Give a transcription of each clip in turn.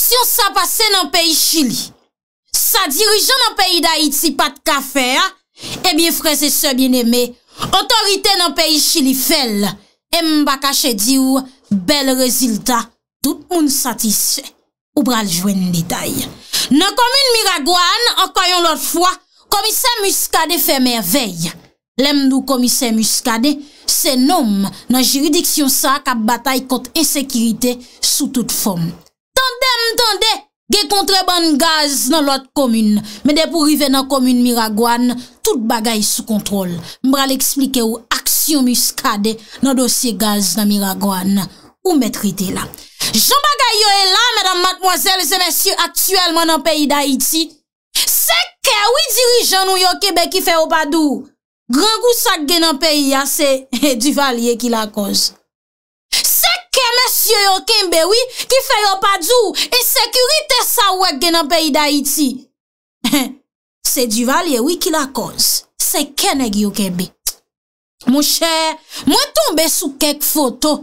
Siyon sa pase nan peyi chili, sa dirijon nan peyi da iti pat ka fe a, e eh bie freze se bine me, otorite nan peyi chili fel, e eh, m baka chedi ou bel rezultat, tout moun satiswe, ou bral jwen detay. Nan komine Miragwan, an koyon lot fwa, komise muskade fe mervey. Lem nou komise muskade, se nom nan jiridiksyon sa kap batay kont esekirite sou tout fom. Mpande mtande, ge kontre ban gaz nan lot komune. Mende pou rive nan komune Miragwan, tout bagay sou kontrol. Mbra li eksplike ou aksyon mi skade nan dosye gaz nan Miragwan. Ou mbe trite la. Jou bagay yo e la, madame, mademoiselle, zemesye, aktuelman nan peyi da iti. Se ke ou i dirijan nou yo kebek ki fe opadou. Gran gousak gen nan peyi yase, du valye ki la koz. Kèmè sye yo kèmbe wè ki fè yo pa djou E sekurite sa wèk gen an peyi d'Haïti Se du valye wè ki la koz Se kèmè ki yo kèmbe Mon chè, mwen tombe sou kek foto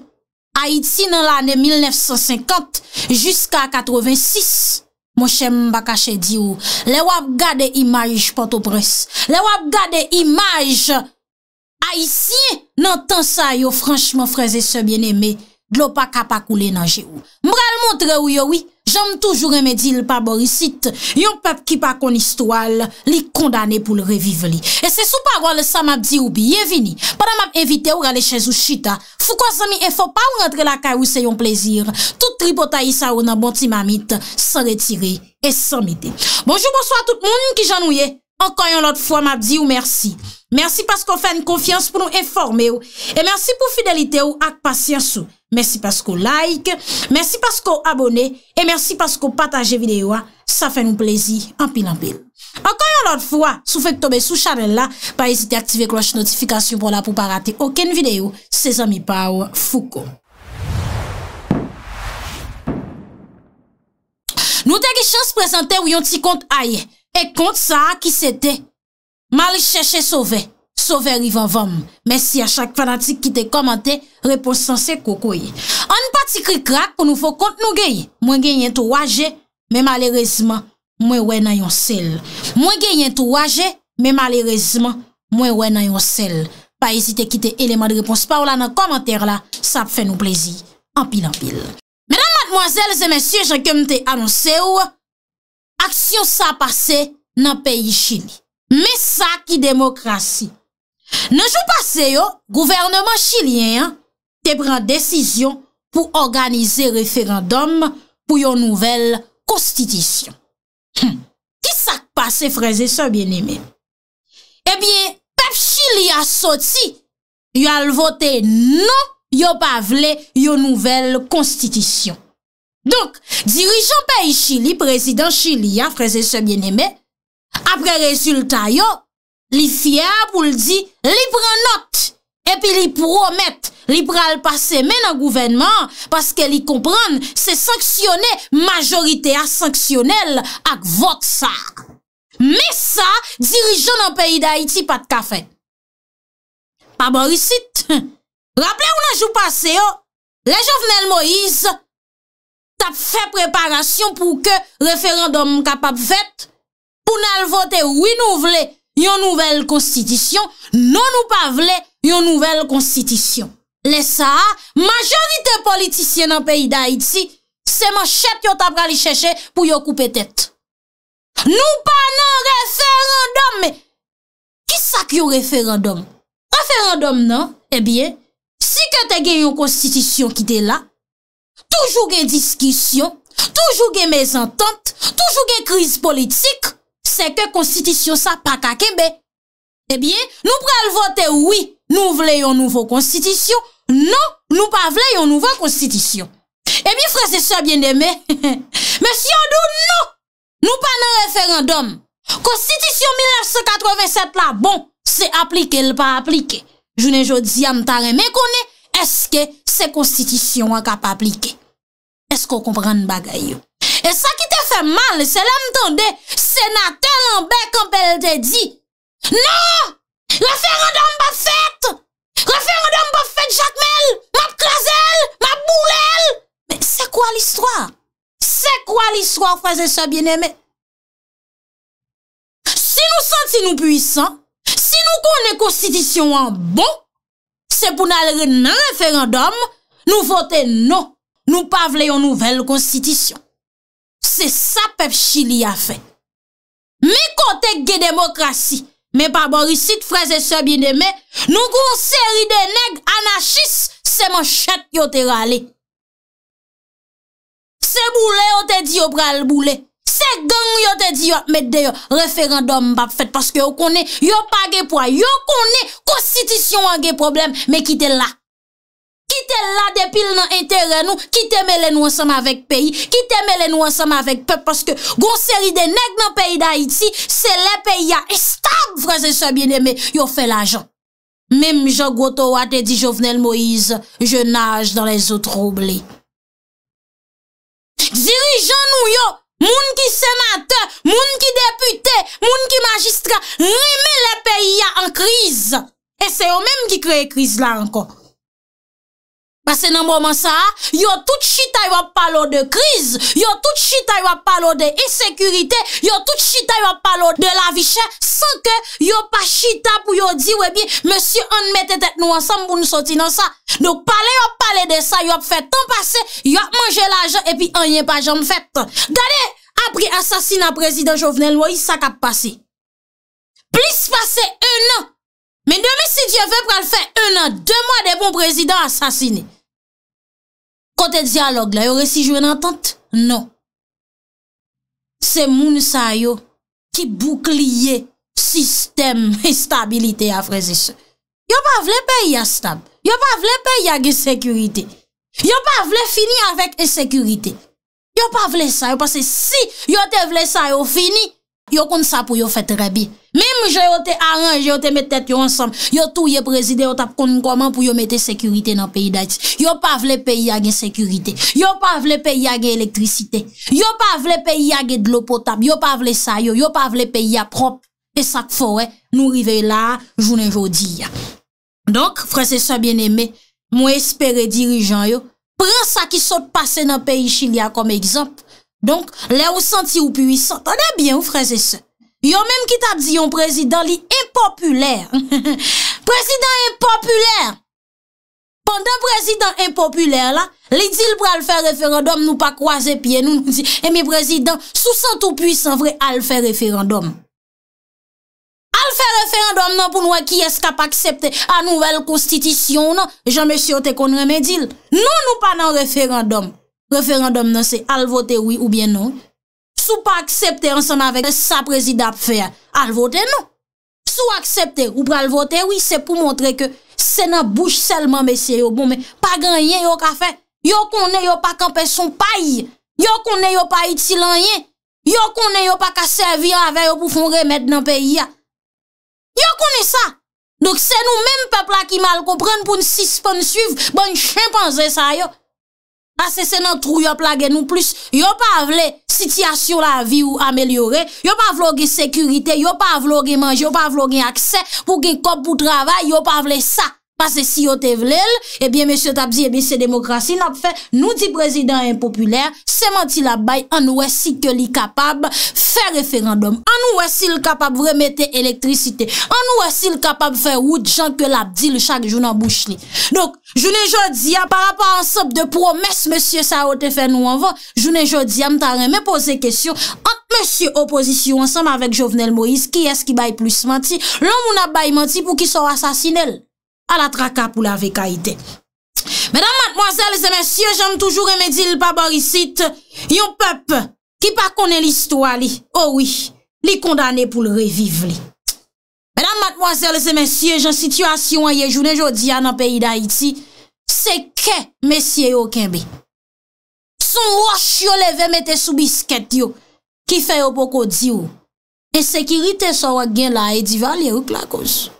Haïti nan l'anè 1950 Juska 86 Mon chè mbaka chè di ou Lè wap gade imaj porto pres Lè wap gade imaj Haïti nan tan sa yo Franchman freze se bien eme Glo pa kapak ou le nanje ou Mbral montre ou yo wi Jom toujou remedi l pa borisit Yon pep ki pa kon istwal Li kondane pou l reviv li E se sou parol sa mabdi ou bi Ye vini Pada mab evite ou gale chez ou chita Fou kwa zami e fò pa ou rentre la kaj ou se yon plezir Tout tribo ta isa ou nan boti mamit San retire et san mide Bonjou bonso a tout moun ki janou ye Ankan yon lot fwa mabdi ou mersi Mersi paskou fèn konfians pou nou informe ou E mersi pou fidelite ou ak pasyans ou Mersi paskou like, mersi paskou abone, e mersi paskou pataje videyo, sa fè nou plezi an pil an pil. Ankoyon lot fwa, sou fèk tobe sou chanel la, pa ezite aktive kloche notifikasyon pou la pou pa rate oken videyo, se zami pa ou fou kon. Nou te ki chan se prezante ou yon ti kont aye, e kont sa a ki se te, mali cheche sove. Sove rivan vam, mèsi a chak fanatik ki te komante, reponsan se koukouye. An pati kri krak pou nou fò kont nou genye, mwen genye tou waje, mè malerezman mwen wè nan yon sel. Mwen genye tou waje, mè malerezman mwen wè nan yon sel. Pa esite ki te eleman de repons pa ou la nan komante la, sa pfe nou plezi, anpil anpil. Mènan madmoazel, zè mèsyè, jè kèm te anonsè ou, aksyon sa pase nan peyi chini. Nanjou pase yo, gouvernement chilyen te pren desisyon pou organize referandum pou yo nouvel konstitisyon. Ki sak pase, freze se bieneme? Ebyen, eh pep chilya soti, yo alvote non yo pa vle yo nouvel konstitisyon. Donk, dirijon peyi chily, prezident chilya, freze se bieneme, apre rezulta yo, Li fie ap ou li di, li pran not, epi li promet, li pral pase men an gouvenman, paske li kompran se sanksyonè majorite a sanksyonèl ak vot sa. Me sa, dirijon an peyi d'Haïti pat ka fè. Pa morisit, bon rappelè ou nan jou pase yo, le oh, jovnel Moïse tap fè preparasyon pou ke referandom kapap fèt, pou nan votè ou inouv lè, yon nouvel konstitisyon, nou non nou pa vle yon nouvel konstitisyon. Le sa, majorite politisyen an peyi da iti, seman chet yon tabra li chèche pou yon koupe tèt. Nou pa nan referandom, ki sa ki yon referandom? Referandom nan, ebyen, eh si ke te gen yon konstitisyon ki te la, toujou gen diskisyon, toujou gen mezantante, toujou gen kriz politik, se ke konstitisyon sa pa kakebe. E eh bie, nou prel vote oui, nou vle yon nouvo konstitisyon, nou, nou pa vle yon nouvo konstitisyon. E bie, frese se bien deme, mè si yon dou nou, nou pa nan referandom, konstitisyon 1987 la, bon, se aplike, l pa aplike. Jounen jò diyan tare, mè konè, eske se konstitisyon wak ap aplike. Esko kompran bagay yo? E sa ki te fe mal, se la mtonde, se na tel anbe kom pel te di. Non! Referandum pa fet! Referandum pa fet, Jacquemelle! Ma plazel! Ma boulel! Se kwa l'histoire? Se kwa l'histoire, fraze sa bienemè? Si nou senti nou puissant, si nou konen konstitisyon an bon, se pou nan referandum, nou vote non. Nou pa vleyon nouvel konstitisyon. Se sa pep chili ya fèt. Mi kote gè demokrasi. Mi pa borisit freze se binemè. Nou kou seri de neg anachis. Se man chet yo te rale. Se boule yo te di yo pral boule. Se gen yo te di yo met de yo referandum bap fèt. Paske yo kone yo pa gè poua. Yo kone konstitisyon an gè problem. Me ki te lak. ki te la depil nan entere nou, ki te me le nou ansam avek peyi, ki te me le nou ansam avek pe, paske gonseri de neg nan peyi da iti, se le peyi ya, e stab vreze se bieneme, yo fe la jan. Mem jok woto wate di Jovenel Moïse, je nage dan le zout rouble. Dirijan nou yo, moun ki semate, moun ki depute, moun ki magistra, ne me le peyi ya an kriz, e se yo mem ki kreye kriz la ankon. Pase nan mouman sa, yo tout chita yo palo de kriz, yo tout chita yo palo de e-sekurite, yo tout chita yo palo de la vi chè, san ke yo pa chita pou yo di webi, monsi an mette tet nou ansan pou nou soti nan sa. Nou pale yo pale de sa, yo ap fè tan pase, yo ap manje la jan epi an yen pa jan fè tan. Gade, apri asasina prezident Jovenel, woyi sa kap pase. Plis pase un an, men demi si diye ve prel fè un an, de mwa de bon prezident asasini. Kote diyalog la, yo resi jwen antant? Non. Se moun sa yo ki boukliye sistem e stabilite ya freze se. Yo pa vle pe ya stab. Yo pa vle pe ya ge sekurite. Yo pa vle fini avèk e sekurite. Yo pa vle sa yo, pase si yo te vle sa yo fini, Yo kon sa pou yo fet rebi. Mim jè yo te aranj, jè yo te metet yo ansam. Yo tou ye prezide yo tap kon koman pou yo metet sekurite nan peyi dati. Yo pa vle peyi agen sekurite. Yo pa vle peyi agen elektrisite. Yo pa vle peyi agen dlo potap. Yo pa vle sa yo. Yo pa vle peyi aprop. E sak fowè, nou rive la, jounen jodi ya. Donk, franse sa bien eme, mwen espere dirijan yo. Pran sa ki sot pase nan peyi chilya kom ekzamp. Donk, lè ou senti ou puisan. Tande bien ou freze se. Yo menm ki ta di yon prezidant li impopuler. Prezidant impopuler. Pendan prezidant impopuler la, li dil pou eh, al fè referendum nou pa kwa zè piye nou nou di. E mi prezidant, sou senti ou puisan vre al fè referendum. Al fè referendum nan pou nou wè ki eska pa aksepte an nouvel konstitisyon nan. Jan me sio te kon reme dil. Non nou pa nan referendum. Referandum nan se al vote oui ou bien non. Sou pa aksepte an san avek sa prezida pfea al vote non. Sou aksepte ou pra al vote oui se pou montre ke senan bouche selman mesye yo. Bon men, pa ganye yo ka fe. Yo konen yo pa kanpe son paye. Yo konen yo pa itilanyen. Yo konen yo pa ka servi an avek yo pou fon remet nan pe ya. Yo konen sa. Dok se nou menm pepla ki mal kompren pou nsis pon suv bon chimpanzè sa yo. Asese nan trou yo plage nou plus, yo pa vle sityasyon la vi ou amelyore, yo pa vloge sekurite, yo pa vloge manj, yo pa vloge akse, pou gen kop pou travay, yo pa vle sa. Pase si yo te vlel, ebyen monsye tabzi, ebyen se demokrasi nap fe, nou di prezident impopuler, seman ti la bay, anou wesi ke li kapab fe referandom, anou wesi l kapab vre mette elektrisite, anou wesi l kapab fe wout janke labdi l chak jounan bouch li. Donk, jounen jodi, apara pa ansop de promes, monsye, sa yo te fe nou anvan, jounen jodi, amtareme pose kesyon, ant monsye oposisyon ansam avek Jovenel Moïse, ki es ki bay plus manti, loun moun ap bay manti pou ki sor asasine l. a la traka pou la veka ite. Mèdam matmoazèl, zè mèsyè, jèm toujou remèdi l'paborisit, yon pep ki pa konè l'istwa li, owi, oh li kondane pou l'reviv li. Mèdam matmoazèl, zè mèsyè, jèm situasyon a yejounen jodi an an peyi da iti, se ke mèsyè yo kenbe. Son wòch yo leve metè sou bisket yo, ki fè yo poko di yo. E sekirite sou wò gen la edi valye ou k la kousou.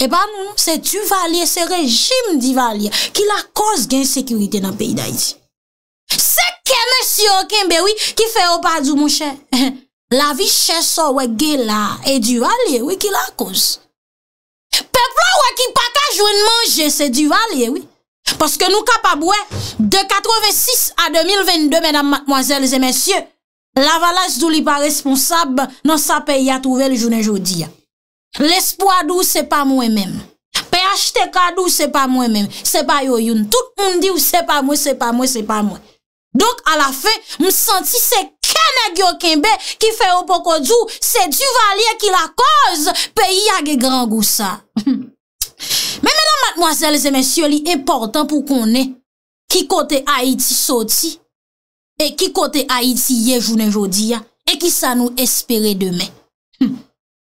E ba nou, se du valye, se rejim di valye, ki la koz gen sekurite nan peyi da yi. Se ke mèsyo ken bewi ki fe opa djou mouchè. La vi chè so we gè la, e du valye, ki la koz. Peplo we ki paka joun manje, se du valye, oui. Paske nou kapab we, de 86 a 2022, mèdam mwazèl zè mèsyo, la valye djou li pa responsab nan sa peyi a touvel jounen joudi ya. L'espoi d'ou se pa mwen men, pe achete ka d'ou se pa mwen men, se pa yoyoun, tout moun di ou se pa mwen, se pa mwen, se pa mwen. Donk a la fe, m senti se kene gyokinbe ki fe yon poko d'ou, se du valye ki la koz, pe yage gran gousa. Men menan matmoazel, zemensyo li important pou konen ki kote Haiti soti, e ki kote Haiti yejounen jodi ya, e ki sa nou espere demen.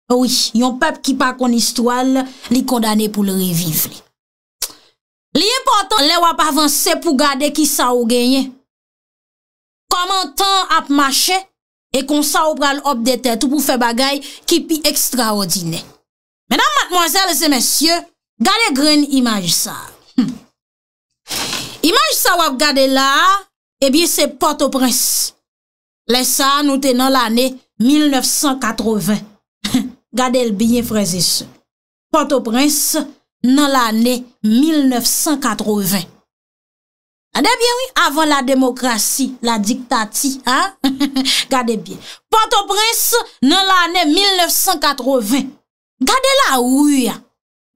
Owi, yon pep ki pa kon istwal li kondane pou le reviv li. Li importan le wap avanse pou gade ki sa ou genye. Koman tan ap mache e kon sa ou pral obdete tout pou fe bagay ki pi ekstra odine. Menan matmozèl zemensye, gade gren imaj sa. Hm. Imaj sa wap gade la, ebi se poto prens. Le sa nou te nan l'ane 1980. Gade el byen, freze se. Port-au-Prince nan l'anè 1980. Gade byen, oui, avan la demokrasi, la diktati. Gade byen. Port-au-Prince nan l'anè 1980. Gade la ouya.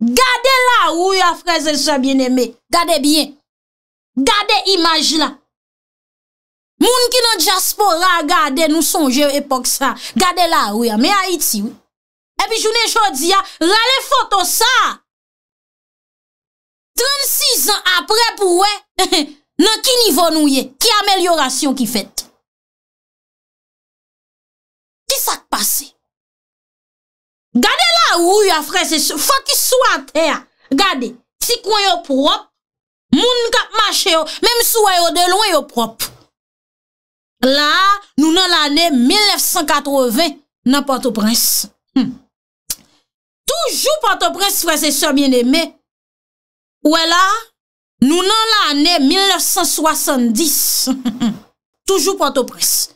Gade la ouya, freze se, bien eme. Gade byen. Gade imaj la. Moun ki nan diaspora gade nou sonje epok sa. Gade la ouya. Me a iti, oui. Epi jounen jodi ya, rale foton sa. 36 an apre pou we, nan ki nivou nou ye, ki amelyorasyon ki fet. Ki sa k'pase? Gade la ou ya frese, fa ki sou an ter. Gade, si kwen yo prop, moun kap mache yo, menm sou a yo de loun yo prop. La, nou nan l'anen 1980, nan pato prens. Toujou patopres fwese se mjen eme. Ou ela, nou nan l'anè 1970. Toujou patopres.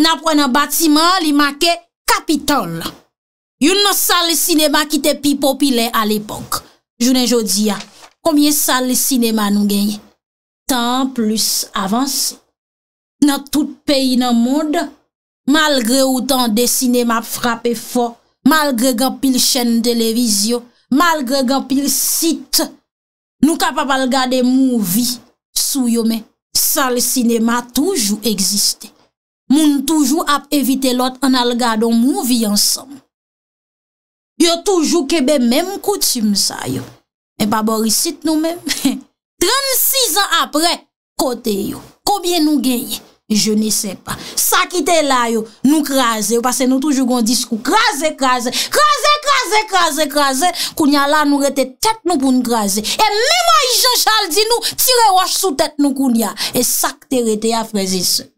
Na pre nan batiman li make kapitol. Yon nan sal le sinema ki te pi popile al epok. Jounen jodi ya. Koumyen sal le sinema nou genye. Tan plus avans. Nan tout peyi nan moun. Malgre ou tan de sinema frape fok. Malgre gen pil chen televizyon, malgre gen pil sit, nou kap ap algade mouvi sou yo men. Sal sinema toujou egziste. Moun toujou ap evite lot an algade mouvi ansam. Yo toujou kebe menm koutim sa yo. E pa borisit nou men. 36 an apre kote yo, kobye nou genye? Je ne se pa Sak ite la yo, nou kraze Ou pase nou toujougon disko, kraze, kraze Kraze, kraze, kraze, kraze Kounya la nou rete tet nou pou nou kraze E mèmo yi Jean-Charles di nou Tire roche sou tet nou kounya E sak te rete ya Frésilson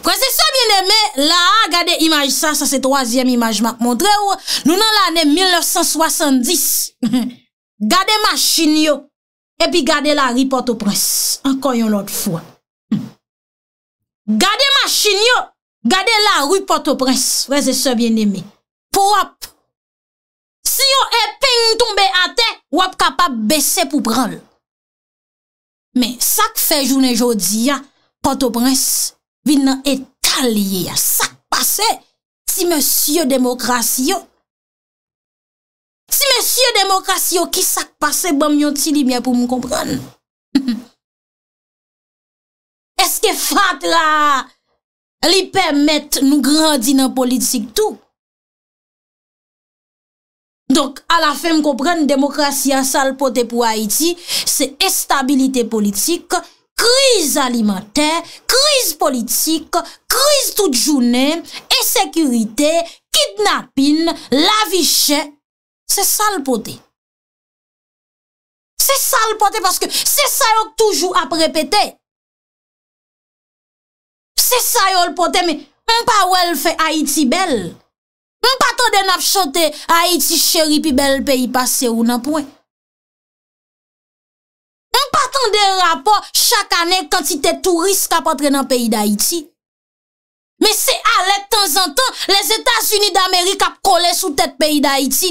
Frésilson binemè La, gade imaj sa Sa se troasyem imajman, montre ou Nou nan l'anè 1970 Gade machin yo E pi gade la ripote o prens Anko yon not fwa Gade ma chinyo, gade la ru Port-au-Prince, veze se bien neme. Po wap, si yo e pe yon tombe ate, wap kapap bese pou pran. Men, sak fe jounen jodi ya, Port-au-Prince, vin nan etalye ya, sak pase, si monsi yo demokrasi yo. Si monsi yo demokrasi yo, ki sak pase, ban myon ti libyan pou mou kompran. ke fat la li permette nou grandine politik tou. Donk, ala fe mkopren, demokrasi an salpote pou Haiti, se estabilite politik, kriz alimenter, kriz politik, kriz tout jounen, esekurite, kidnapin, laviche, se salpote. Se salpote paske se sa yo toujou ap repete. Se sa yo l pote, mwen pa wel fe Haiti bel. Mwen pa ton de nap chote Haiti cheri pi bel peyi pase ou nan pouen. Mwen pa ton de rapor chak ane kantite turist kap ap tre nan peyi da Haiti. Me se alep ton zan ton, les Etats-Unis d'Amerika ap kole sou tet peyi da Haiti.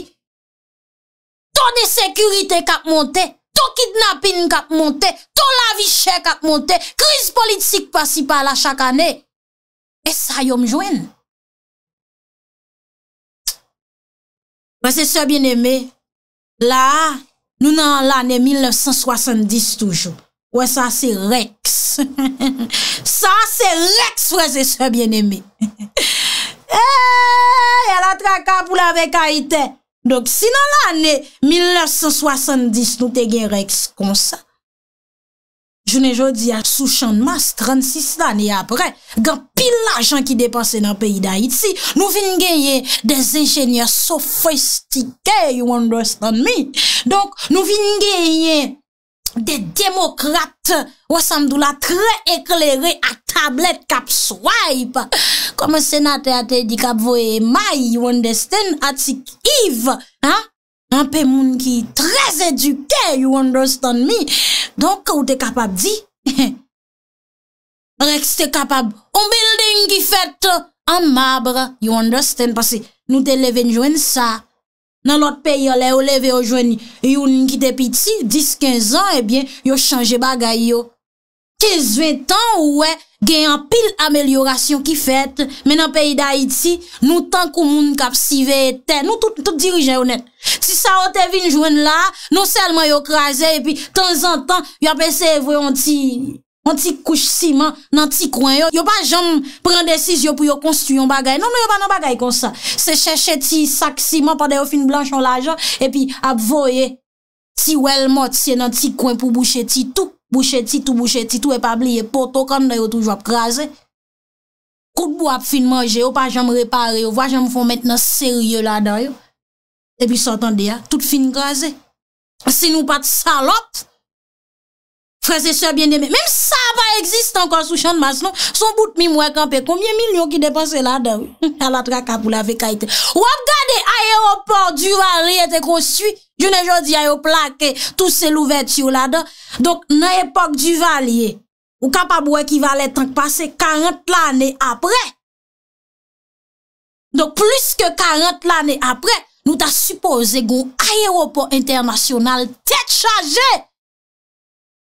Ton de sekurite kap monte. ton kidnapping kat monte, ton lavi chè kat monte, kriz politik pasi pala chak anè, e sa yon mjwen. Wè se sè bien emè, la, nou nan l'anè 1970 toujou, wè sa se reks, sa se reks wè se sè bien emè. E, yalatra kapou lave kaitè, Dok, si nan la ane, 1970 nou te gen reks konsa. Jounen jodi a sou chan mas, 36 la ane apre, gen pil la chan ki depanse nan peyi da iti. Nou vin gen ye, des enjenye sofistike, you understand me? Dok, nou vin gen ye, De demokrate, wa samdou la tre ekleri a tablet kap swaip. Koman senate a te di kap voye may, you understand, atikiv. An pe moun ki trez edukte, you understand mi. Donk ou te kapab di, reks te kapab ou building ki fet an mabre, you understand. Pase nou te leven jwen sa. Nan lot peyi yo le, yo leve yo jweni, e yon yon kit epi ti, 10-15 an, ebyen, yo chanje bagay yo. 15-20 an, ouwe, genyan pil amelyorasyon ki fet, menan peyi da iti, nou tankou moun kap sive ete, nou tout dirijen yon ete. Si sa ote vin jwen la, nou selman yo kraze, epi, tan zan tan, yo apese evwe yon ti. An ti kouch siman nan ti kwen yo. Yo pa jom pren desis yo pou yo konstuyon bagay. Non, non yo pa nan bagay konsa. Se chè chè ti sak siman pa de yo fin blan chon la jan. E pi ap voye ti wel mot si nan ti kwen pou boucher ti tou. Boucher ti tou, boucher ti tou. E pa bliye poto kan de yo toujwa ap graze. Kout bo ap fin manje. Yo pa jom repare yo. Va jom fon met nan serye la dan yo. E pi sotan de ya. Tout fin graze. Sin ou pat salopte. preseseur biendeme. Mem sa pa exist ankon sou chan masnon, sou bout mi mwen kampe, komye milyon ki depanse la dan? Alatra kapou la vekaiten. Ou ap gade, aéroport duvali ete konsui, jounen jodi a yo plake, tout se lou veti ou la dan. Donk nan epok duvali e, ou kapabou e kivalet tank pase, 40 lane apre. Donk plus ke 40 lane apre, nou ta suppose goun aéroport internasyonal tet chaje.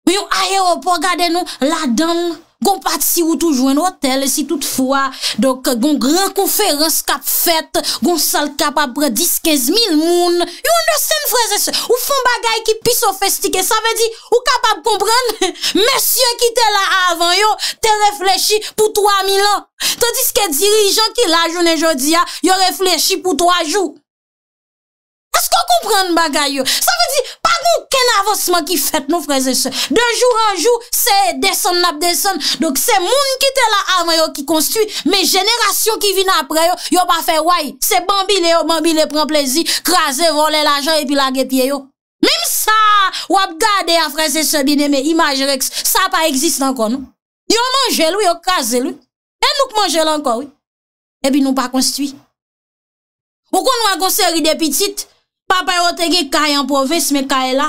Yo ayeropo, gade nou, la dan, gon pati si wou toujou en hotel, si tout fwa, donk, gon gran konferans kap fet, gon sal kap apre 10-15 mil moun, yo ndo sen freze se, ou fon bagay ki pi sofestike, sa ve di, ou kapap komprende, mesye ki te la avan, yo, te reflechi pou 3 mil an, tandis ke dirijan ki la jounen jodia, yo reflechi pou 3 jou. Esko kou pren bagay yo? Sa ve di, pa kou ken avosman ki fet nou freze se? De joun an joun, se deson nap deson. Dok se moun ki te la avan yo ki konstu, men jenerasyon ki vin apre yo, yo pa fe woy. Se bambi le yo, bambi le pren plezi, krasen, role la jan, epi la gepye yo. Mem sa, wap gade a freze se bine, men imajereks, sa pa eksist ankon yo. Yo manjel yo, yo krasel yo. En nou kmanjel ankon yo. Epi nou pa konstu. Pou kon nou an konseri de pitit, Pa pa yo te ge kaya anpoves me kaya la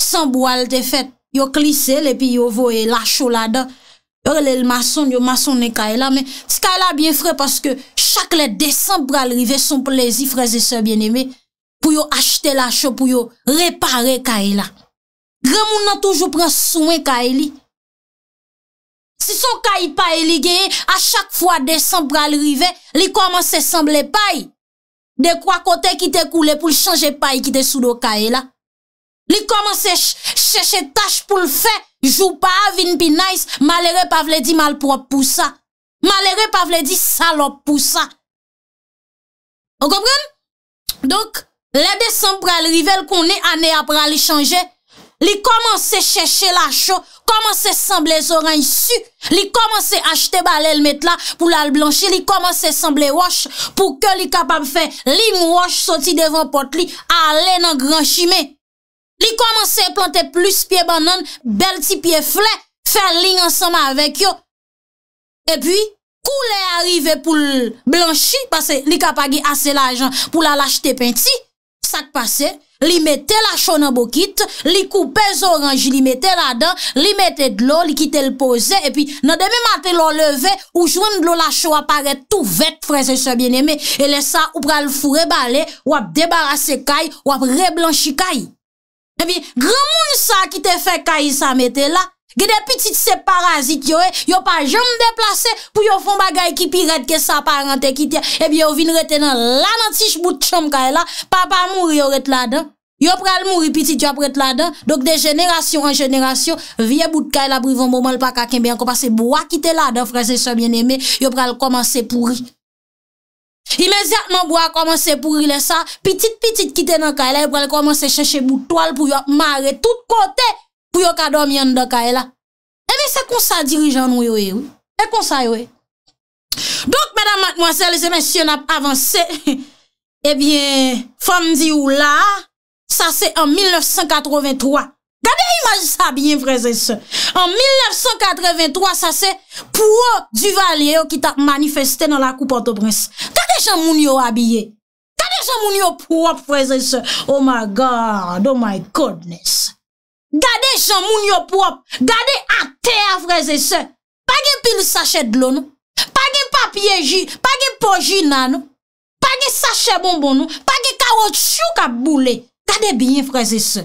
Sanbo al te fet Yo klise le pi yo vo e lacho la da Or le l mason yo mason ne kaya la Se kaya la bien fre Paske chak let de sanbral rive Son plezi freze se bien eme Pou yo achete lacho Pou yo repare kaya la Remoun nan toujou pren souen kaya li Si son kaya pa e li ge A chak fwa de sanbral rive Li koman se sanble paye De kwa kote ki te koule pou li chanje pa yi ki te soudo ka e la. Li komanse cheshe tache pou li fe. Jou pa avin pi nais. Malere pa vle di malprop pou sa. Malere pa vle di salop pou sa. Ou kopren? Donk, le de sanp pra li rivel konen ane apra li chanje. Li komanse chèche la chò, komanse semble zoran y su, li komanse achete balèl metla pou lal blanchi, li komanse semble wòsh pou ke li kapab fè, li mwòsh soti devan pot li, alè nan gran chimè. Li komanse plantè plus piè banan, bel ti piè flè, fè lign ansama avèk yo. E pwi, kou li arrive pou lblanchi, li kapagè asè la jan pou lal achete pènti, sak pase, li mette la chonan bokit, li koupez oranj li mette la dan, li mette dlo, li kite l pose, epi nan demi mate l o leve, ou jwen dlo la chonan pare tout vet freze se bieneme e lesa ou pra l fure bale wap debarase kay, wap reblanchi kay, epi gramoun sa ki te fe kay sa mette la Gede pitit se parazit yo e, yo pa jom deplase pou yo fon bagay ki pi red ke sa parente ki te. Ebi eh yo vin reten nan lan an tish bout chom ka e la, papa mouri yo rete la den. Yo pral mouri pitit yo ap rete la den. Dok de jeneration an jeneration, vie bout ka e la pou yon mouman lpa kakenbe an kompase bwa kite la den. Frase se mwen eme, yo pral komanse pou ri. Imezat nan bwa komanse pou ri le sa, pitit pitit kite nan ka e la, yo pral komanse chenche bout toal pou yo mare tout kote. Ou yo ka dom yon do ka e la. Ebe se konsa dirijan ou yo e ou. E konsa yo e. Donk, medan mwazel, se men syon ap avanse, ebyen, fam di ou la, sa se en 1983. Gade imajis abye en freze se. En 1983, sa se pou ou du valye ou ki ta manifeste nan la koupote brins. Gade chan moun yo abye. Gade chan moun yo pou ou freze se. Oh my god, oh my godness. Gade jan moun yo prop, gade ater freze se. Pagye pil sachet dlo nou, pagye papyeji, pagye poji nan nou, pagye sachet bonbon nou, pagye karot chou ka boule, gade biyen freze se.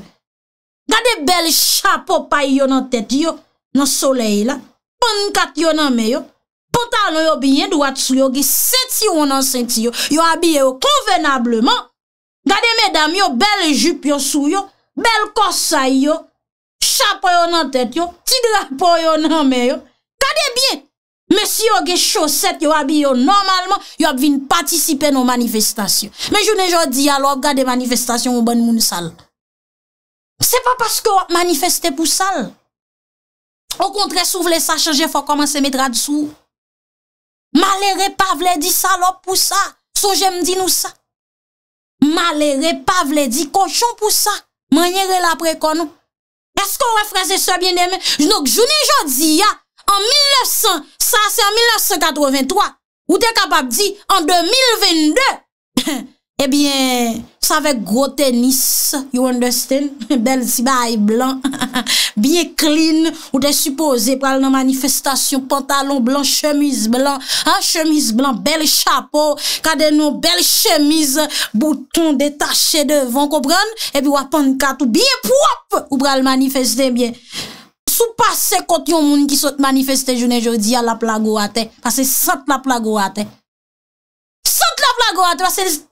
Gade bel chapo pay yo nan tet yo, nan soley la, pon kat yo nan me yo, pontal yo biyen duwats yo, gi seti yo nan senti yo, yo abiye yo konvenableman, gade medam yo bel jup yo sou yo, bel kosa yo, Tid la po yo nan tet yo, tid la po yo nan me yo. Kade bie, mè si yo ge choset yo abi yo normalman, yo ap vin patisipe nou manifestasyon. Mè jounè jò di alò, kade manifestasyon ou ban moun sal. Se pa paske yo ap manifestè pou sal. Ou kontre sou vle sa chanje fò komanse metra dsou. Ma le repav le di salop pou sa, sou jèm di nou sa. Ma le repav le di kouchon pou sa, manye rel apre konou. Esko refrense se bien demen? Jnouk, jouni jodi ya, an 1900, sa se an 1983, ou te kapap di, an 2022, ebyen, Sa vek gro tenis, you understand, bel si baye blan, biye klin, ou de suppose pral nan manifestasyon, pantalon blan, chemise blan, bel chapo, kade nou bel chemise, bouton detache devan, koubran, epi wapan katou, biye pwop, ou pral manifesten, biye. Sou pase kote yon moun ki sot manifesten jounen jodi, a la plago ate, pase sat la plago ate. Sat la plago ate, pase sat la plago ate.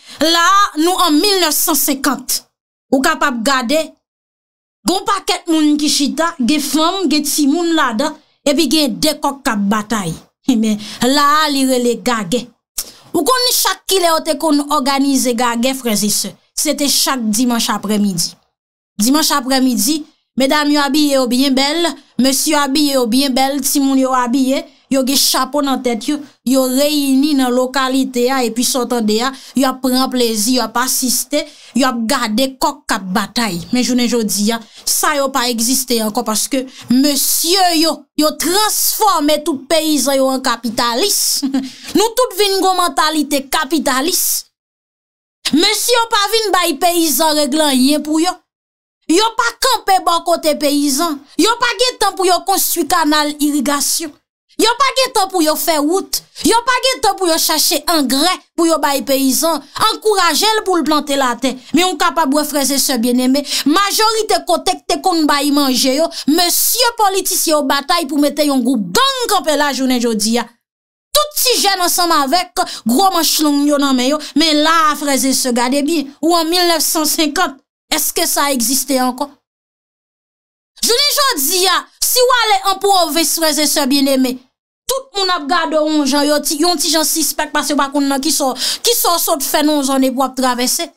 La, nou an 1950, ou kapap gade, gom paket moun kishita, ge fom, ge timoun lada, epi gen dekok kap batay. He men, la li rele gage. Ou kon ni chak ki le ote kon organize gage frezise, sete chak dimanj apremidi. Dimanj apremidi, medam yo abye yo bien bel, monsi yo abye yo bien bel, timoun yo abye yo, yo ge chapon nan tèt yo, yo reyini nan lokalite ya, epi sotan de ya, yo ap pren plezi, yo ap asiste, yo ap gade kok kap batay. Men jounen joudi ya, sa yo pa egziste anko, paske monsye yo, yo transforme tout peyizan yo an kapitalis. Nou tout vin go mentalite kapitalis. Monsye yo pa vin bay peyizan reglan yin pou yo. Yo pa kampe bon kote peyizan. Yo pa gen tan pou yo konstwi kanal irigasyon. Yo pa gen ton pou yo fè wout, yo pa gen ton pou yo chache engre pou yo bay peyizan, ankouraje l pou l plante la ten, mi yon kapap wè freze se bieneme, majori te kotek te kon bayi manje yo, monsye politis yo batay pou mette yon group gang kapè la jounen jodi ya. Touti gen ansanm avek, gro manchlon yonanme yo, men la freze se gade bi, ou an 1950, eske sa eksiste ankon? Jounè jò di ya, si wale anpou o ve sreze sè bin eme, tout moun ap gade yon ti jan sispek pas yon bakoun nan ki sò, ki sò sòt fè non zanè pou ap travesse.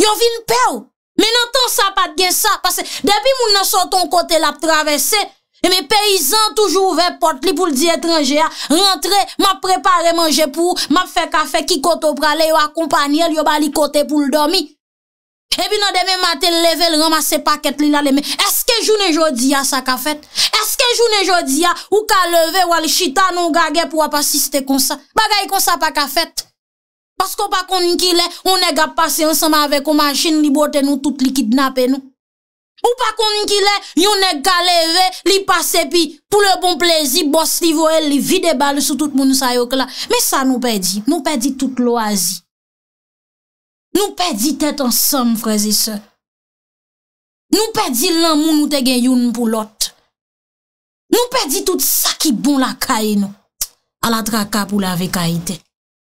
Yon vin pe ou, men anton sa pat gen sa, pasè, debi moun nan sòt an kote la ap travesse, e men peyizan toujou ouve pot li pou ldi etranje ya, rentre, map prepare manje pou, map fe kafe ki koto prale yo akompanyel yo bali kote pou ldomi. E pi nou deme maten leve l yon mase paket li nan deme. Eske jounen jodi ya sa ka fet? Eske jounen jodi ya ou ka leve wali chita nou gage pou wap asiste konsa? Bagay konsa pa ka fet? Pasko pa koninkile, ou nega pase ansama avek ou manchin li bote nou tout likid nape nou? Ou pa koninkile, yon nega leve li pase pi pou le bon plezi, bos li voe, li vide bali sou tout moun sa yok la? Me sa nou pedi, nou pedi tout lo azi. Nou pedi tet ansam, frezi se. Nou pedi lan moun nou te gen youn pou lot. Nou pedi tout sa ki bon la ka e nou. A la tra ka pou la ve ka ite.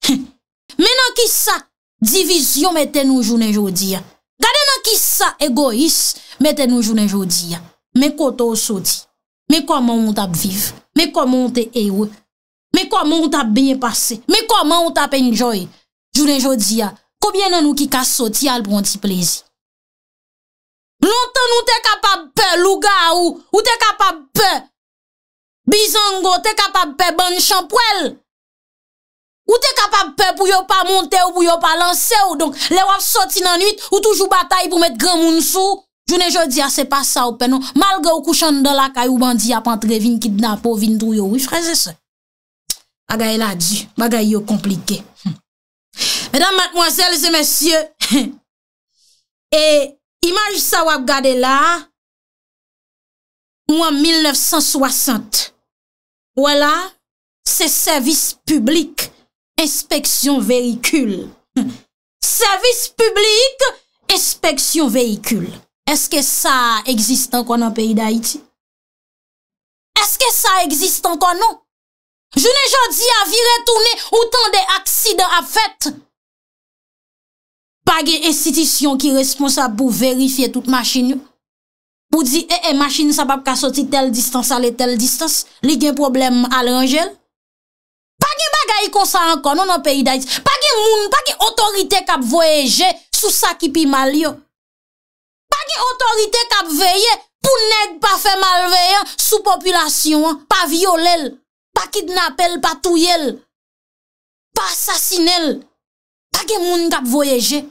Men an ki sa divisyon me ten nou jounen jodi ya. Gade nan ki sa egois me ten nou jounen jodi ya. Men koto sou di. Men koman ou tap viv. Men koman ou te ewe. Men koman ou tap benye pase. Men koman ou tap enjoy. Jounen jodi ya. Kobye nan ou ki ka soti al pou an ti plezi? Lontan ou te kapab pe luga ou? Ou te kapab pe bizango? Ou te kapab pe ban chanpwel? Ou te kapab pe pou yo pa monte ou pou yo pa lance ou? Donk le wap soti nan nuit ou toujou batay pou met gramoun sou? Jounen je diya se pa sa ou pe non? Malga ou kushan nan lakay ou bandi apan trevin kit napo vindou yo? Ou jfreze se? Agay la di, bagay yo komplikey. Madame, mademoiselles et messieurs, et image sa wap gade la, ou an 1960, wala, se servis publik, inspeksyon veyikul. Servis publik, inspeksyon veyikul. Est-ce que ça existe encore en pays d'Haïti? Est-ce que ça existe encore, non? Je n'ai jamais dit à vie retourner autant d'accidents à fête. pa ge institisyon ki responsab pou verifiye tout machin yo, pou di e e machin sa eh, eh, pa pou ka soti tel distanse ale tel distanse, li gen problem alenje yo. Pa ge bagay kon sa an kon, non an peyi da iti. Pa ge moun, pa ge otorite kap voyeje, sou sa ki pi mal yo. Pa ge otorite kap veye, pou neg pa fe malveye, sou populasyon, pa violel, pa kidnapel, pa tuyel, pa sasinel. Pa ge moun kap voyeje,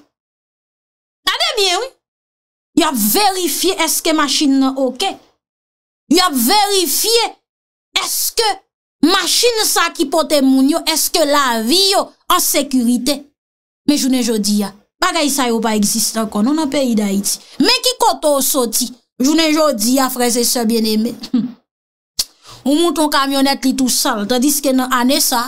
Y ap verifiye eske masjin nan oke Y ap verifiye eske masjin sa ki pote moun yo Eske la vi yo an sekurite Me jounen jodi ya Bagay sa yo pa eksiste akon Non an peyi da iti Me ki koto sou ti Jounen jodi ya freze se bien eme Ou moun ton kamyonet li tou sal Ta diske nan ane sa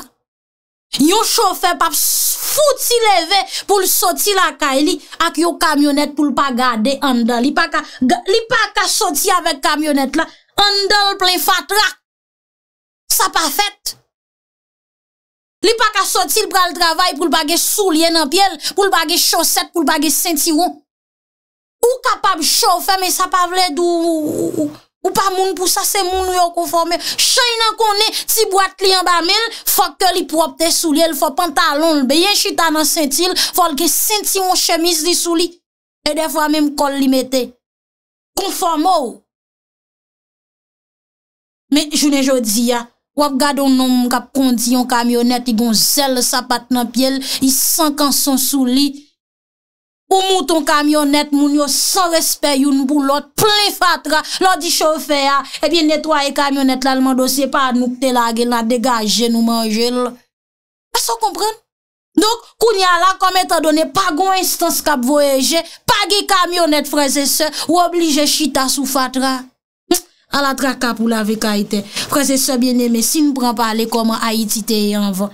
Yon choufer pap fouti leve pou l soti la kay li ak yon kamyonet pou l pa gade andan. Li pa ka soti avek kamyonet la andan l plen fatrak. Sa pa fet. Li pa ka soti l pral travay pou l bagay soulyen apyel, pou l bagay choset, pou l bagay sentiron. Ou kapap choufer men sa pa vle dou ou ou ou ou. Ou pa moun pou sa se moun nou yo konforme. Chay nan konen, ti bwa tli an ba men, fok ke li propte sou li el fok pantalon. Beye chita nan sentil, fok ge senti moun chemise li sou li. E defwa menm kol li mete. Konforme ou. Me jounen jodi ya, wap gado nom mga kondi yon kamionet, yon zel sapat nan piel, yon sankan son sou li. Ou mouton kamyonet moun yo san respè youn pou lot ple fatra, lot di chofe ya, e eh bi netwaye kamyonet lalman dosye pa anouk te lage la degaje nou manje lò. A so kompren? Dok, kounyan la kom etan done, pa gwen istans kap voyeje, pa ge kamyonet freze se, ou oblije chita sou fatra. A la tra kap ou la ve kaite, freze se bieneme, si nou pran pale koman Haiti te yon van.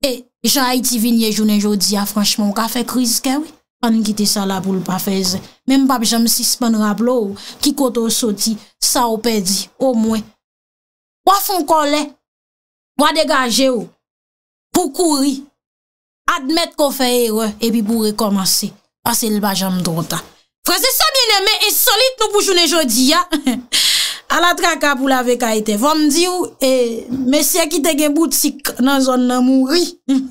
Eh, e, jan Haiti vinye jounen jodi ya, ah, franchman, ka fe krizke wè. Pan gite sa la pou l pa feze. Mem bab jam sispan rap lo ou. Ki koto soti. Sa ou pedi. Ou mwen. Wafon kole. Wade gaje ou. Pou kouri. Admet ko feye ou. Ebi pou rekomansi. Ase l bajam drota. Freze sa mien eme. E solit nou pou jounen jodi ya. A la traka pou la veka ite. Vom di ou. E, mesye kite gen boutik nan zon nan mou ri.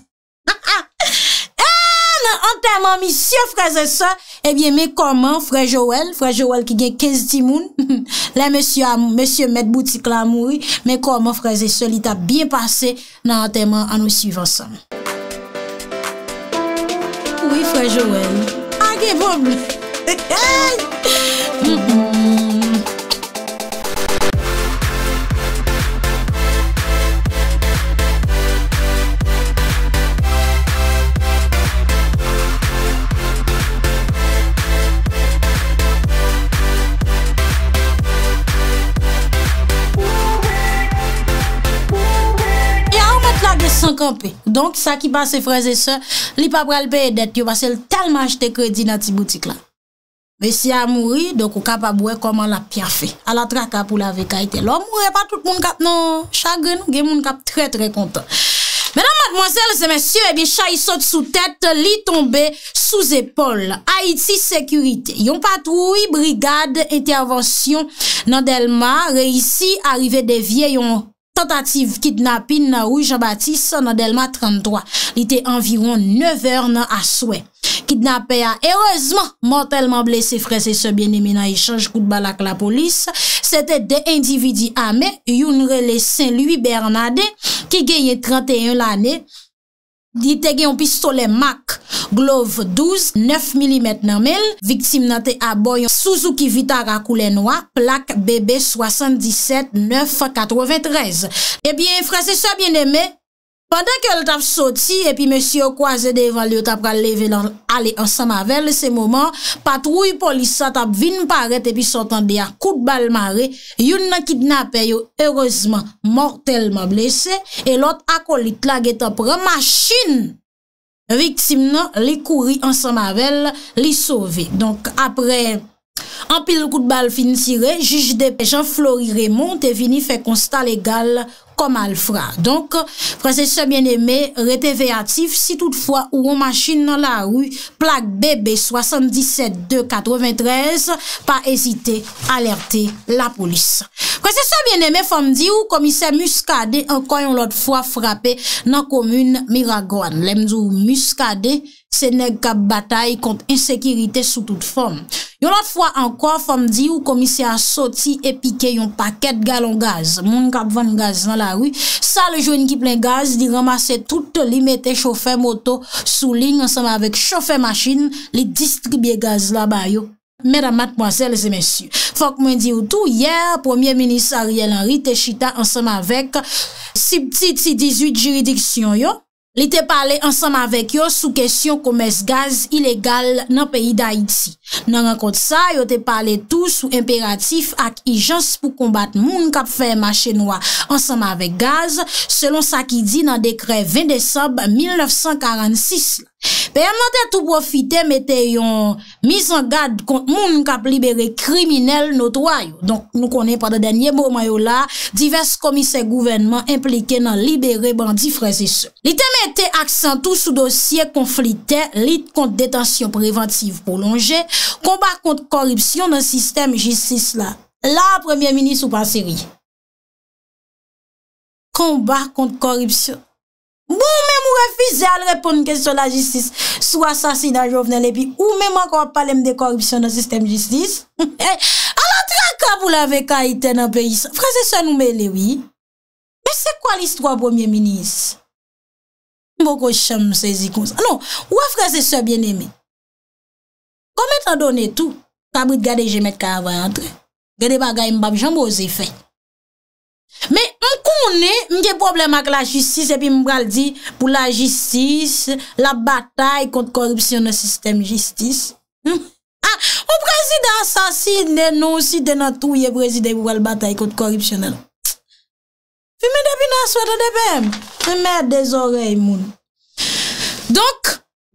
an teman mi si yo fraze sa, ebyen me koman fra Joël, fra Joël ki gen 15 timoun, la me si yo met bouti klamou, me koman fraze sa li ta bien pase nan an teman an nou suivan sa. Oui, fra Joël, an ke bombe. Hey! Sankanpe, donk sa ki pa se fraze se, li pa pral pe edet, yo basel telman achete kredi nati boutik la. Ve si a mouri, donk ou ka pa boue koman la pya fe. A la traka pou la veka ite, lor mouri, pa tout non. moun kat nan, chagre nou, ge moun kat tre tre kontan. Menan mademoiselle, se mensye, ebi eh chayi sote sou tete, li tombe sou zepol. Haiti, sekurite, yon patroui, brigade, intervensyon, nan delma, reisi, arrive de vie, yon... Tentative kitnapin nan Ouija Batis nan Delma 33, li te environ 9 er nan aswe. Kitnap e a erozman, mortalman blese frese se bien emina i chanj kout balak la polis, se te de individi ame, yon rele sen lui Bernade, ki genye 31 lane, di te genyon pistole mak. Glove 12, 9 mm nanmel, viktim nan te aboyon Suzuki Vitarakou Lenwa, plak BB77-993. Ebyen frase sa bien eme, pandan ke l tap soti, epi monsi yo kwaze devan li yo tap praleve lan ale ansan mavel se mouman, patrouy polisa tap vin paret epi sotan diya kout bal mare, yon nan kidnape yo heurezman, mortalman blese, e lot akoli tla ge tap remashin. Riksim nan li kouri an san mavel li sove. Donk apre, an pil kout bal fin sire, jij de pejan Flory remonte vini fe konsta legal komal fra. Donk, prese sebyen eme, rete vey atif, si toutfwa ou ou machin nan la ou, plak BB77293, pa ezite alerte la polis. Prese sebyen eme, fom di ou komise muskade, anko yon lot fwa frape nan komoun Miragwan. Lemzou muskade. Seneg kap batay kont insekirite sou tout fòm. Yon lot fò anko fòm di ou komisyan soti e pike yon paket galon gaz. Moun kap van gaz nan la rwi. Sa le joun ki plen gaz, di ramase tout li mette chofè moto sou ling ansem avèk chofè machin li distribye gaz la ba yo. Mèdam matmoasele se mèsyou. Fòk mwen di ou tou, yè premier minis Ariel Henry te chita ansem avèk si ptite si 18 jiridiksyon yo. Li te pale ansam avek yo sou kesyon komes gaz ilegal nan peyi da iti. Nan an kote sa, yo te pale tou sou imperatif ak ijans pou kombat moun kap fey ma chenwa ansam avek gaz, selon sa ki di nan dekre 20 desob 1946. Ben, nan te tou profite, me te yon mis an gad kont moun kap libere kriminel notwayo. Donk nou konen padan denye mou mayola, divers komise gouvenman implike nan libere bandi frezise. Li te mette aksan tou sou dosye konflite, lit kont detansyon preventiv pou lonje, konba kont koripsyon nan sistem jistis la. La, Premier Ministre, ou pa seri? Konba kont koripsyon? Bou mè mou refize al reponde ke sou la jistis Sou asasi nan jovnen lepi Ou mè mou akor pale m de korupsyon nan sistem jistis Alantre akab ou la veka ite nan peyi sa Frase se nou mè lewi Mè se kwa l'istwa pwemye minis Mwoko chanm se zikons Anon, wè frase se sou bien eme Komè tan donè tou Kabri gade jemè kwa avay antre Gade bagay m babi jambose fe Mè Mwen kou mounen, mwen gen problem ak la jistis epi mwen bral di pou la jistis, la batay kont korupsyon nan sistem jistis. Ha, ah, ou prezide asasid nenon si dena touye prezide pou wal batay kont korupsyon nan. Fume depi nan swete depen, mwen mèr de zorey moun. Dok.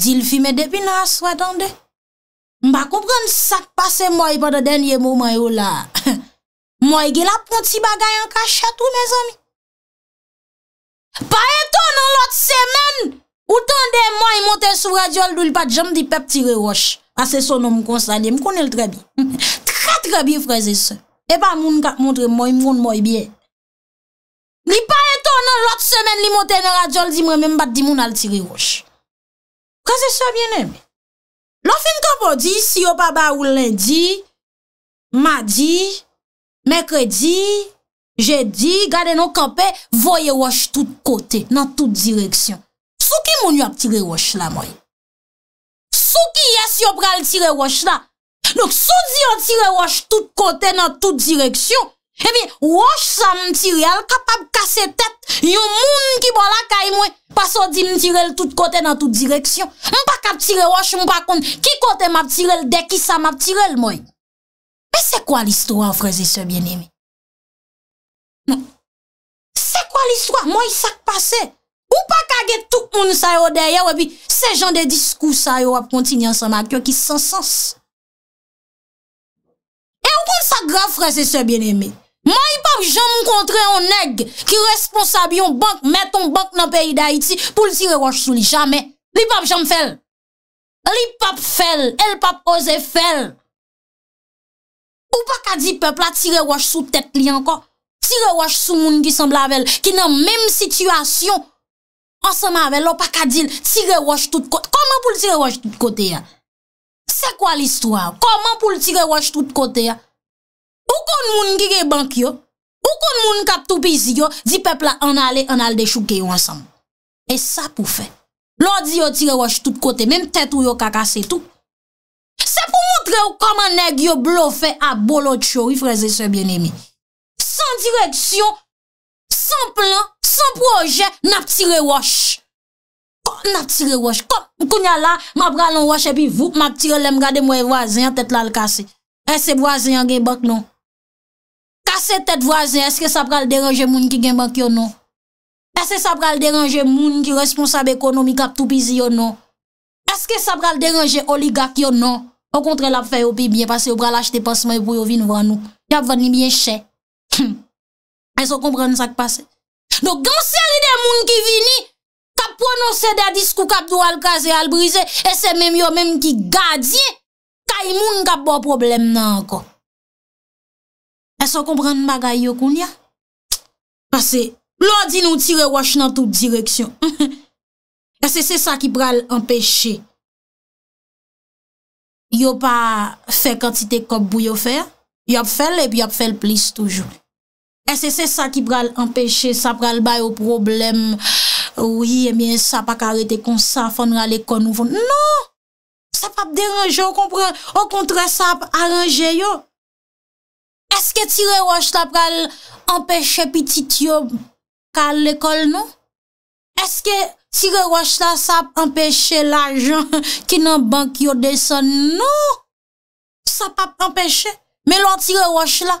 Zil fime depi nan aswa etan de. Mba kompren sak pase mwoy pa de denye mwoy mwoy ou la. Mwoy ge la pront si bagay an kachat ou me zami. Pa etan nan lot semen. Utan de mwoy monte sou radyol dou li pat jam di pep tire rosh. Ase son om konsalye. Mkone l trebi. Tra trebi freze se. Epa e moun kat montre mwoy mwoy mwoy biye. Li pa etan nan lot semen li monte sou radyol di mwen mwen bat di moun al tire rosh. Kaze sou a bien eme? Non fin kapon di, si yo baba ou lindi, ma di, mekredi, jedi, gade nou kapè, voye waj tout kote, nan tout direksyon. Sou ki moun yo ap tire waj la mwen? Sou ki yas yo pral tire waj la? Nouk sou di yo tire waj tout kote nan tout direksyon? Ebi, eh wosh sa mtirel, kapab kase tet, yon moun ki bon la kay mwen, paso di mtirel tout kote nan non. tout direksyon. Mpa kap tire wosh, mpa kon, ki kote map tirel, deki sa map tirel mwen. E se kwa l'istro a fraze se bien eme? Non. Se kwa l'istro a mwen sak pase? Mpa kage tout moun sa yo deye, ebi, se jan de diskou sa yo ap kontinyan sa makyon ki san sens. E ou kon sa graf fraze se bien eme? Ma yi pap jam kontre an neg ki responsabyon bank meton bank nan peyi da iti pou li tire waj sou li jame. Li pap jam fel. Li pap fel. El pap oze fel. Ou pa ka di pepla tire waj sou tet li anko? Tire waj sou moun ki sembl avel ki nan menm situasyon. Ansem avel ou pa ka dil tire waj tout kote. Koman pou li tire waj tout kote ya? Se kwa l'istwa? Koman pou li tire waj tout kote ya? Ou kon moun ki ge bank yo, ou kon moun kap toupi zi yo, di pepla an ale, an ale de chouke yo ansam. E sa pou fe. Lodi yo tire wash tout kote, menm tèt ou yo kakase tout. Se pou montre ou koman neg yo blofe a bolo tcho, rifreze se bien emi. San direksyon, san plan, san proje, nap tire wash. Ko nap tire wash? Ko mkoun ya la, mabra lan wash epi vup, mab tire lem brade mwe wazen yon tèt lal kase. E eh, se wazen yon ge bok non? Ase tet vwazen, eske sa pral deranje moun ki genbak yon nan? Ase sa pral deranje moun ki responsab ekonomi kap tou pizi yon nan? Ase sa pral deranje oligak yon nan? Ou kontre la fè yon pi bie pase, ou pral achete pasman pou yon vin vwan nou? Di ap vwani bie chè. Ase ou kompran sa k'pase. Nou ganseri de moun ki vini, kap prononse de a disku kap tou al kaze al brize, e se mèm yo mèm ki gadi, kay moun kap bo problem nan anko. E so kompren mbaga yo koun ya? Pase, lwa di nou tire wache nan tout direksyon. E se se sa ki pral empeshe. Yo pa fe kantite kop bou yo fe. Yo ap fel, epi yo ap fel plis toujoun. E se se sa ki pral empeshe, sa pral bay ou problem. Ouye, eh miye, sa pa karete konsa, fonra le kon ou fon. Non, sa pa pderanje yo kompren. Ou kontre sa ap aranje yo. Eske tire wash la ap kal empeshe pi tit yo kal le kol nou? Eske tire wash la sa ap empeshe la jan ki nan bank yo de san nou? Sa ap ap empeshe. Me lon tire wash la.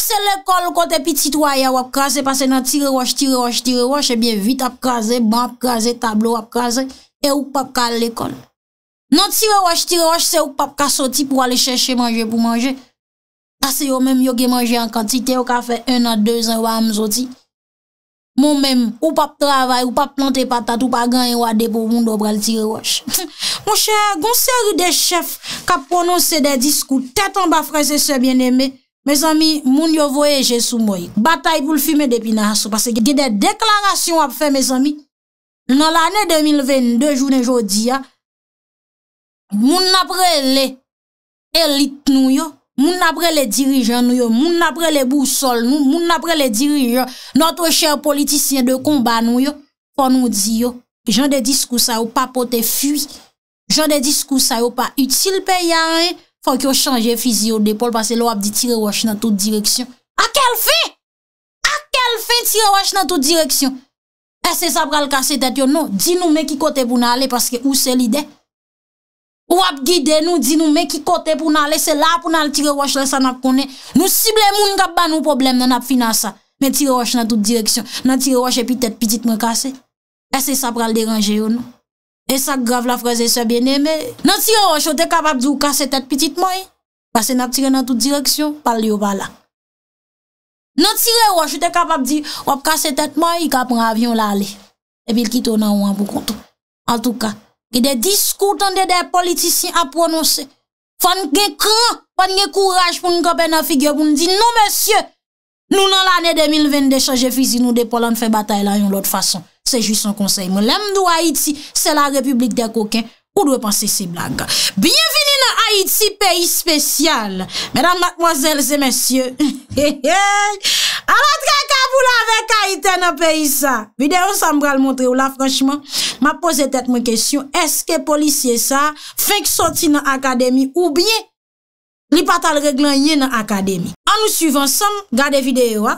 Se le kol kote pi tit waya wap krasi, se pase nan tire wash, tire wash, tire wash, e bien vit ap krasi, ban ap krasi, tablo ap krasi, e ou pap kal le kol. Non tire wash, tire wash, se ou pap ka soti pou ale cheshe manje pou manje. Ase yo menm yo ge manje an kantite, yo ka fe 1 an 2 an wa amzoti. Mon menm, ou pa pravay, ou pa plante patat, ou pa gan yon wade pou moun do bral tire waj. Mon chè, gonsèri de chèf, ka prononse de diskou, tèt an bafreze se bien eme, mes ami, moun yo voyeje sou mouye. Batay pou l'fime depi nan aso, pase ge de deklarasyon wap fe, mes ami, nan l'anè 2022, jounen jodi ya, moun apre le, elit nou yo, Moun apre le dirijan nou yo, moun apre le bousol nou, moun apre le dirijan, notre chèr politisyen de komba nou yo, pou nou di yo, jen de diskous a yo pa pote fuy, jen de diskous a yo pa util pe ya ren, pou ki yo chanje fizi yo depol, pasè lò ap di tire wach nan tout direksyon. Akel fe? Akel fe tire wach nan tout direksyon? E se sa pral kase tet yo nou, di nou me ki kote pou nan ale, pasè ou se li dey? Ou ap gide nou di nou me ki kote pou nan lese la pou nan l tire wash lese nan ap konen. Nou sible moun kap ban nou problem nan ap finan sa. Men tire wash nan tout direksyon. Nan tire wash epi tete pitit mwen kase. Ese sa pral deranje yo nou. Ese sa grav la freze se biene me. Nan tire wash ou te kapap di ou kase tete pitit mwen. Pase nan tire nan tout direksyon. Pal yo bala. Nan tire wash ou te kapap di ou kase tete mwen. I kapan avyon la le. E bil ki tona ou an pou kontou. An tou ka. Ki de diskoutan de de politisyen a prononse Fon gen kran Fon gen kouraj pou nou kopè nan figyon Pou nou di nou monsye Nou nan l'anè 2020 de chanje fizi Nou de Polan fè batay lan yon l'ot fason Se jwi son konsey Moun lèm dou Haiti Se la republik de kokè Pou dwe panse si blaga Bienveni nan Haiti Pèi spesyal Mèdam matmozèl zè monsye He he Amatre kaboul avèk Haiti nan pèi sa Videyon sa mbral montre ou la franchman Ma pose tet mwen kesyon, eske polisye sa, fek soti nan akademi, oubyen, li patal reglan ye nan akademi. An nou suivansan, gade videyo a,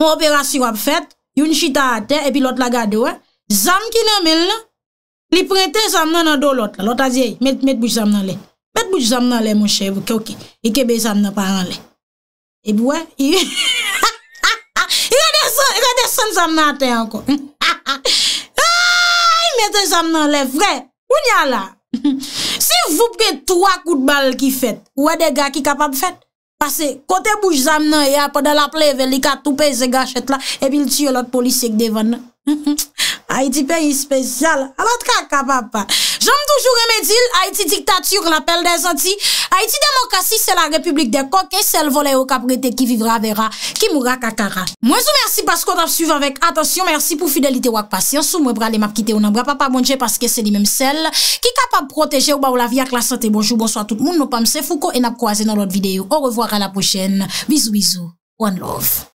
mwen operasyon ap fet, yon chita ate, epi lot la gade yo a, zam ki nan men la, li prente zam nan an do lot la, lot a zye, met mouj zam nan le, met mouj zam nan le moun chev, ki be zam nan paran le. E bwa, yon de san zam nan ate anko. Sè te zam nan lè vre, ou nya la? Si vous prez trois coups de balle ki fèt, ou wè de gars ki kapab fèt? Pase, kote bouche zam nan, y apè de la pleve, li ka toupè zè gars chèt la, epi lè tsyè lòt polisèk devan nan. Haidi peyi spesyal, alot kaka papa. Jom toujou remedil, Haidi diktatür, la pel de zanti. Haidi demokrasi, se la republik de kok, e sel vole yo kaprete ki vivra, vera, ki mura, kakara. Mwen sou mersi pasko tap suyve avèk. Atensyon, mersi pou fidelite wak pasyon. Sou mwen brale map kite ou nan bra pa pa bonje, paske se li menm sel. Ki kapap proteje ou ba ou la vi ak la sante. Bonjou, bonsoit tout moun, nou pamse. Fouko en ap kwaze nan lot videyo. Ou revoar an la pochen. Bizou, bizou. One love.